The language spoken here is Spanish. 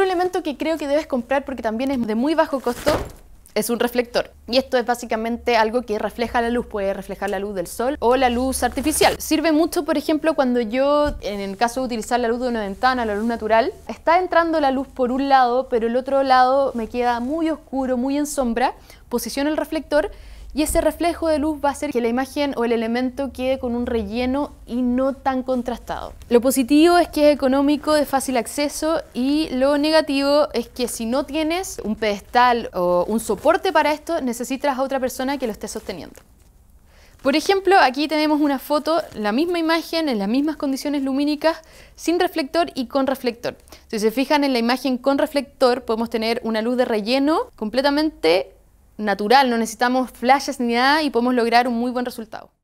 Otro elemento que creo que debes comprar porque también es de muy bajo costo es un reflector. Y esto es básicamente algo que refleja la luz, puede reflejar la luz del sol o la luz artificial. Sirve mucho, por ejemplo, cuando yo, en el caso de utilizar la luz de una ventana, la luz natural, está entrando la luz por un lado, pero el otro lado me queda muy oscuro, muy en sombra, posiciono el reflector y ese reflejo de luz va a hacer que la imagen o el elemento quede con un relleno y no tan contrastado. Lo positivo es que es económico, de fácil acceso y lo negativo es que si no tienes un pedestal o un soporte para esto, necesitas a otra persona que lo esté sosteniendo. Por ejemplo, aquí tenemos una foto, la misma imagen, en las mismas condiciones lumínicas, sin reflector y con reflector. Si se fijan en la imagen con reflector, podemos tener una luz de relleno completamente natural, no necesitamos flashes ni nada y podemos lograr un muy buen resultado.